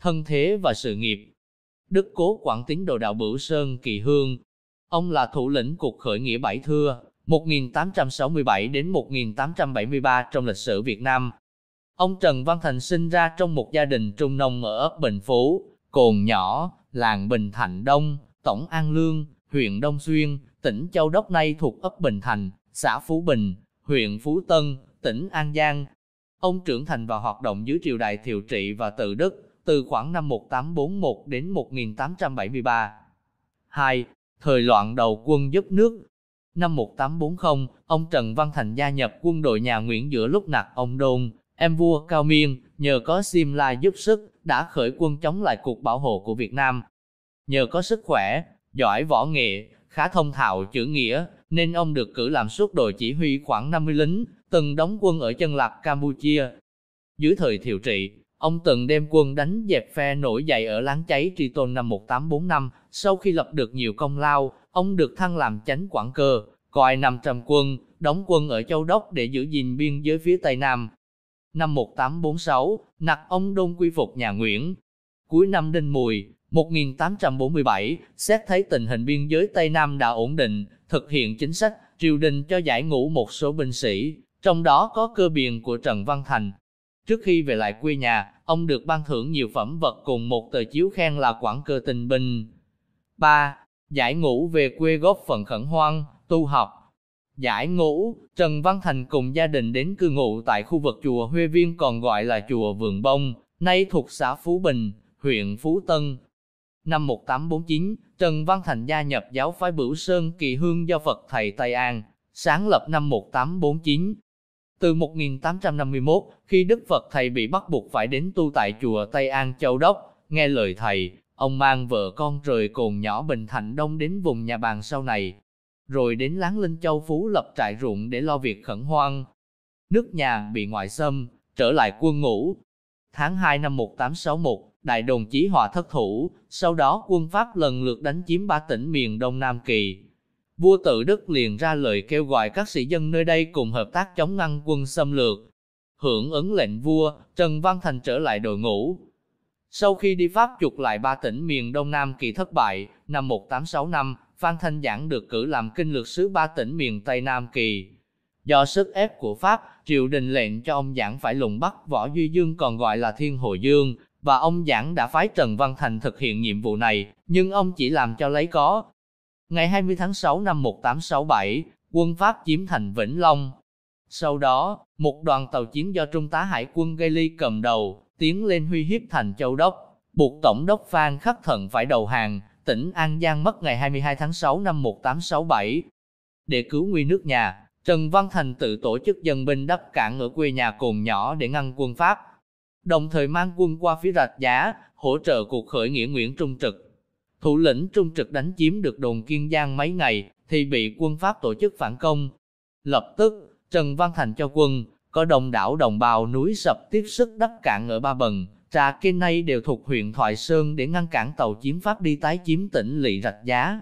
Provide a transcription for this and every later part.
thân thế và sự nghiệp. Đức cố quản tín đồ đạo Bửu Sơn Kỳ Hương. Ông là thủ lĩnh cuộc khởi nghĩa Bảy Thưa, 1867 đến 1873 trong lịch sử Việt Nam. Ông Trần Văn Thành sinh ra trong một gia đình trung nông ở ấp Bình Phú, Cồn Nhỏ, làng Bình Thạnh Đông, Tổng An Lương, huyện Đông Xuyên, tỉnh Châu Đốc nay thuộc ấp Bình Thành, xã Phú Bình, huyện Phú Tân, tỉnh An Giang. Ông trưởng thành và hoạt động dưới triều đại Thiệu Trị và Tự Đức từ khoảng năm 1841 đến 1873. 2. Thời loạn đầu quân giúp nước Năm 1840, ông Trần Văn Thành gia nhập quân đội nhà Nguyễn giữa lúc nạt ông Đôn, em vua Cao Miên, nhờ có Sim La giúp sức, đã khởi quân chống lại cuộc bảo hộ của Việt Nam. Nhờ có sức khỏe, giỏi võ nghệ, khá thông thạo chữ nghĩa, nên ông được cử làm suốt đội chỉ huy khoảng 50 lính, từng đóng quân ở chân lạc Campuchia. Dưới thời thiệu trị, Ông từng đem quân đánh dẹp phe nổi dậy ở láng cháy Tri Tôn năm 1845, sau khi lập được nhiều công lao, ông được thăng làm chánh quản cơ, coi năm trăm quân, đóng quân ở Châu Đốc để giữ gìn biên giới phía Tây Nam. Năm 1846, nặc ông Đôn quy phục nhà Nguyễn. Cuối năm Đinh Mùi, 1847, xét thấy tình hình biên giới Tây Nam đã ổn định, thực hiện chính sách, triều đình cho giải ngũ một số binh sĩ, trong đó có cơ biền của Trần Văn Thành, Trước khi về lại quê nhà, ông được ban thưởng nhiều phẩm vật cùng một tờ chiếu khen là quảng cơ tình bình. 3. Giải ngũ về quê góp phần khẩn hoang, tu học. Giải ngũ, Trần Văn Thành cùng gia đình đến cư ngụ tại khu vực chùa Huê Viên còn gọi là chùa Vườn Bông, nay thuộc xã Phú Bình, huyện Phú Tân. Năm 1849, Trần Văn Thành gia nhập giáo phái Bửu Sơn Kỳ Hương do Phật Thầy Tây An, sáng lập năm 1849, từ 1851, khi Đức Phật Thầy bị bắt buộc phải đến tu tại chùa Tây An Châu Đốc, nghe lời Thầy, ông mang vợ con rời cồn nhỏ Bình Thạnh Đông đến vùng nhà bàn sau này, rồi đến Láng Linh Châu Phú lập trại ruộng để lo việc khẩn hoang. Nước nhà bị ngoại xâm, trở lại quân ngũ. Tháng 2 năm 1861, Đại đồng chí Hòa thất thủ, sau đó quân Pháp lần lượt đánh chiếm ba tỉnh miền Đông Nam Kỳ, vua tự Đức liền ra lời kêu gọi các sĩ dân nơi đây cùng hợp tác chống ngăn quân xâm lược. Hưởng ứng lệnh vua, Trần Văn Thành trở lại đội ngũ. Sau khi đi Pháp trục lại ba tỉnh miền Đông Nam kỳ thất bại, năm 1865, Phan Thanh Giảng được cử làm kinh lược sứ ba tỉnh miền Tây Nam kỳ. Do sức ép của Pháp, triều đình lệnh cho ông Giảng phải lùng bắt Võ Duy Dương còn gọi là Thiên Hồ Dương, và ông Giảng đã phái Trần Văn Thành thực hiện nhiệm vụ này, nhưng ông chỉ làm cho lấy có, Ngày 20 tháng 6 năm 1867, quân Pháp chiếm thành Vĩnh Long. Sau đó, một đoàn tàu chiến do Trung tá Hải quân Gailey cầm đầu, tiến lên huy hiếp thành Châu Đốc, buộc Tổng đốc Phan Khắc Thận phải đầu hàng, tỉnh An Giang mất ngày 22 tháng 6 năm 1867. Để cứu nguy nước nhà, Trần Văn Thành tự tổ chức dân binh đắp cản ở quê nhà cồn nhỏ để ngăn quân Pháp, đồng thời mang quân qua phía rạch giá, hỗ trợ cuộc khởi nghĩa Nguyễn Trung Trực thủ lĩnh trung trực đánh chiếm được đồn Kiên Giang mấy ngày, thì bị quân Pháp tổ chức phản công. Lập tức, Trần Văn Thành cho quân, có đồng đảo đồng bào núi sập tiếp sức đắp cạn ở Ba Bần, trà kênh nay đều thuộc huyện Thoại Sơn để ngăn cản tàu chiếm Pháp đi tái chiếm tỉnh Lị Rạch Giá.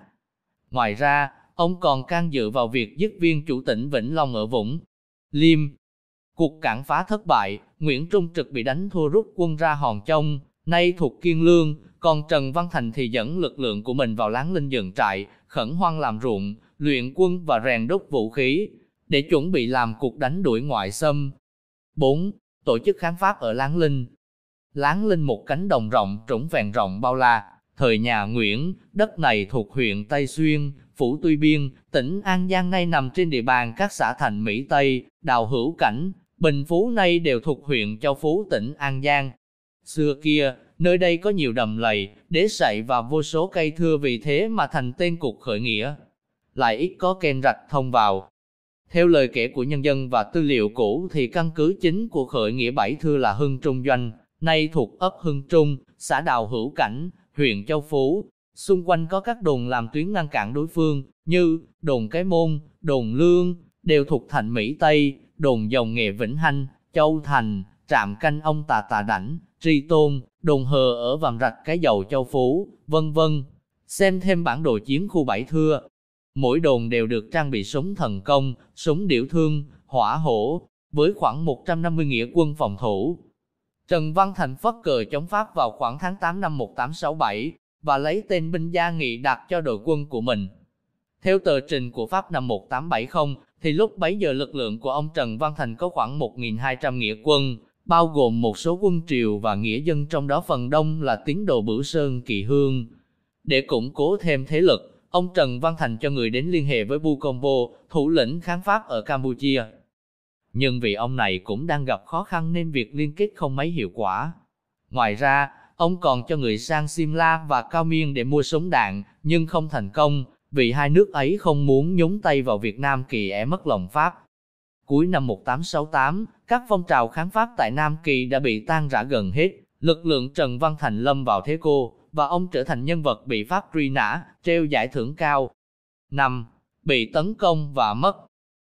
Ngoài ra, ông còn can dự vào việc giết viên chủ tỉnh Vĩnh Long ở Vũng, Liêm. Cuộc cản phá thất bại, Nguyễn Trung Trực bị đánh thua rút quân ra Hòn Trông, nay thuộc Kiên Lương, còn Trần Văn Thành thì dẫn lực lượng của mình vào láng linh dựng trại, khẩn hoang làm ruộng, luyện quân và rèn đúc vũ khí, để chuẩn bị làm cuộc đánh đuổi ngoại xâm. 4. Tổ chức kháng Pháp ở Láng Linh Láng Linh một cánh đồng rộng, trũng vẹn rộng bao la, thời nhà Nguyễn, đất này thuộc huyện Tây Xuyên, Phủ Tuy Biên, tỉnh An Giang nay nằm trên địa bàn các xã thành Mỹ Tây, Đào Hữu Cảnh, Bình Phú nay đều thuộc huyện Châu Phú tỉnh An Giang. Xưa kia, nơi đây có nhiều đầm lầy, đế sậy và vô số cây thưa vì thế mà thành tên cuộc khởi nghĩa. Lại ít có kênh rạch thông vào. Theo lời kể của nhân dân và tư liệu cũ thì căn cứ chính của khởi nghĩa Bảy Thưa là Hưng Trung Doanh, nay thuộc ấp Hưng Trung, xã Đào Hữu Cảnh, huyện Châu Phú. Xung quanh có các đồn làm tuyến ngăn cản đối phương, như đồn Cái Môn, đồn Lương, đều thuộc thành Mỹ Tây, đồn Dòng Nghệ Vĩnh Hanh, Châu Thành, Trạm Canh Ông Tà Tà Đảnh, Tri Tôn, đồn hờ ở vàng rạch cái dầu châu phú, vân vân. Xem thêm bản đồ chiến khu bảy thưa. Mỗi đồn đều được trang bị súng thần công, súng điểu thương, hỏa hổ, với khoảng 150 nghĩa quân phòng thủ. Trần Văn Thành phất cờ chống Pháp vào khoảng tháng 8 năm 1867 và lấy tên binh gia nghị đặt cho đội quân của mình. Theo tờ trình của Pháp năm 1870, thì lúc bấy giờ lực lượng của ông Trần Văn Thành có khoảng 1.200 nghĩa quân, bao gồm một số quân triều và nghĩa dân trong đó phần đông là tín đồ Bửu Sơn Kỳ Hương. Để củng cố thêm thế lực, ông Trần Văn Thành cho người đến liên hệ với Bu Combo, thủ lĩnh kháng Pháp ở Campuchia. Nhưng vì ông này cũng đang gặp khó khăn nên việc liên kết không mấy hiệu quả. Ngoài ra, ông còn cho người sang Simla và Cao Miên để mua súng đạn, nhưng không thành công, vì hai nước ấy không muốn nhúng tay vào Việt Nam kỳ ẻ mất lòng Pháp. Cuối năm 1868, các phong trào kháng Pháp tại Nam Kỳ đã bị tan rã gần hết, lực lượng Trần Văn Thành lâm vào thế cô, và ông trở thành nhân vật bị Pháp truy nã, treo giải thưởng cao. 5. Bị tấn công và mất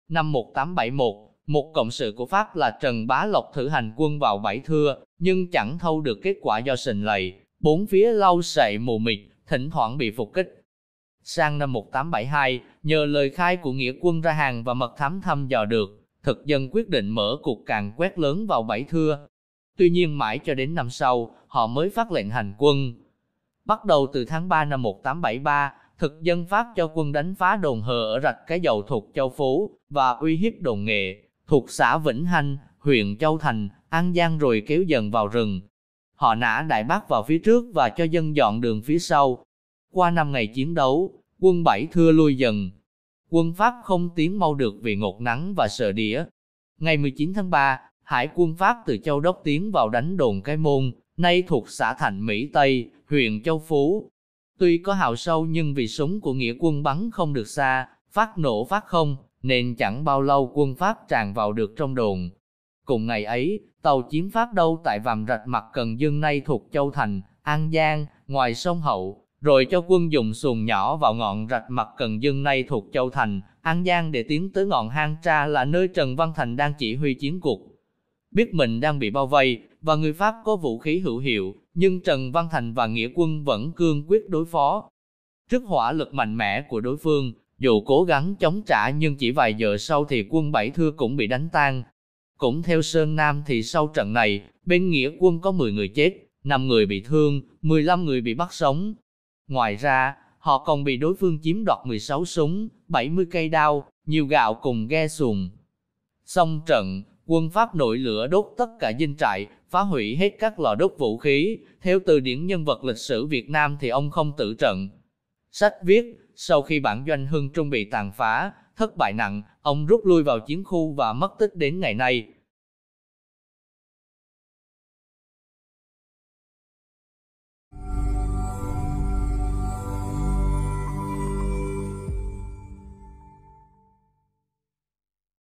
Năm 1871, một cộng sự của Pháp là Trần Bá Lộc thử hành quân vào Bảy Thưa, nhưng chẳng thâu được kết quả do sình lầy, bốn phía lau sậy mù mịt, thỉnh thoảng bị phục kích. Sang năm 1872, nhờ lời khai của nghĩa quân ra hàng và mật thám thăm dò được, thực dân quyết định mở cuộc càn quét lớn vào Bảy Thưa. Tuy nhiên mãi cho đến năm sau, họ mới phát lệnh hành quân. Bắt đầu từ tháng 3 năm 1873, thực dân Pháp cho quân đánh phá đồn hờ ở rạch Cái Dầu thuộc Châu Phú và uy hiếp đồn nghệ thuộc xã Vĩnh Hanh, huyện Châu Thành, An Giang rồi kéo dần vào rừng. Họ nã đại bác vào phía trước và cho dân dọn đường phía sau. Qua năm ngày chiến đấu, quân Bảy thưa lui dần, quân Pháp không tiến mau được vì ngột nắng và sợ đĩa. Ngày 19 tháng 3, hải quân Pháp từ Châu Đốc tiến vào đánh đồn Cái Môn, nay thuộc xã Thành Mỹ Tây, huyện Châu Phú. Tuy có hào sâu nhưng vì súng của nghĩa quân bắn không được xa, phát nổ phát không, nên chẳng bao lâu quân Pháp tràn vào được trong đồn. Cùng ngày ấy, tàu chiến Pháp đâu tại vàm rạch mặt Cần Dương nay thuộc Châu Thành, An Giang, ngoài sông Hậu, rồi cho quân dùng xuồng nhỏ vào ngọn rạch mặt Cần Dương nay thuộc Châu Thành, An Giang để tiến tới ngọn hang tra là nơi Trần Văn Thành đang chỉ huy chiến cuộc. Biết mình đang bị bao vây, và người Pháp có vũ khí hữu hiệu, nhưng Trần Văn Thành và Nghĩa quân vẫn cương quyết đối phó. Trước hỏa lực mạnh mẽ của đối phương, dù cố gắng chống trả nhưng chỉ vài giờ sau thì quân Bảy Thưa cũng bị đánh tan. Cũng theo Sơn Nam thì sau trận này, bên Nghĩa quân có 10 người chết, 5 người bị thương, 15 người bị bắt sống, Ngoài ra, họ còn bị đối phương chiếm đoạt 16 súng, 70 cây đao, nhiều gạo cùng ghe xuồng. Xong trận, quân Pháp nội lửa đốt tất cả dinh trại, phá hủy hết các lò đốt vũ khí. Theo từ điển nhân vật lịch sử Việt Nam thì ông không tử trận. Sách viết, sau khi bản doanh hương trung bị tàn phá, thất bại nặng, ông rút lui vào chiến khu và mất tích đến ngày nay.